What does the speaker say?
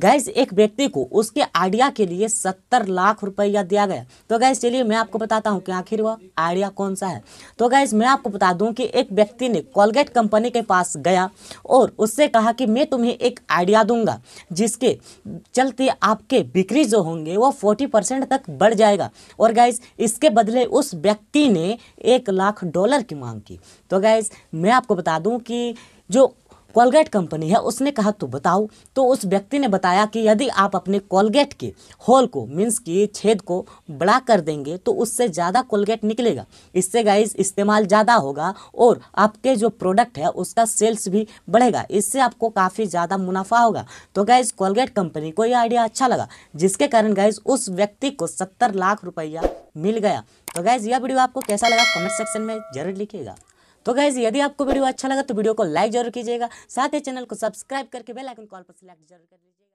gas एक व्यक्ति को उसके आइडिया के लिए सत्तर लाख रुपया दिया गया तो गैस चलिए मैं आपको बताता हूँ कि आखिर वह आइडिया कौन सा है तो गैस मैं आपको बता दूँ कि एक व्यक्ति ने कोलगेट कंपनी के पास गया और उससे कहा कि मैं तुम्हें एक आइडिया दूंगा जिसके चलते आपके बिक्री जो होंगे वो फोर्टी परसेंट तक बढ़ जाएगा और गैस इसके बदले उस व्यक्ति ने एक लाख डॉलर की मांग की तो गैस मैं आपको बता दूँ कि जो कोलगेट कंपनी है उसने कहा तो बताओ तो उस व्यक्ति ने बताया कि यदि आप अपने कोलगेट के होल को मीन्स की छेद को बड़ा कर देंगे तो उससे ज़्यादा कोलगेट निकलेगा इससे गाइज इस्तेमाल ज़्यादा होगा और आपके जो प्रोडक्ट है उसका सेल्स भी बढ़ेगा इससे आपको काफ़ी ज़्यादा मुनाफा होगा तो गाइज कोलगेट कंपनी को यह आइडिया अच्छा लगा जिसके कारण गाइज उस व्यक्ति को सत्तर लाख रुपया मिल गया तो गाइज यह वीडियो आपको कैसा लगा कमेंट सेक्शन में जरूर लिखिएगा तो गाइज़ यदि आपको वीडियो अच्छा लगा तो वीडियो को लाइक जरूर कीजिएगा साथ ही चैनल को सब्सक्राइब करके बेल आइकन कॉल पर सिलेक्ट जरूर कर दीजिएगा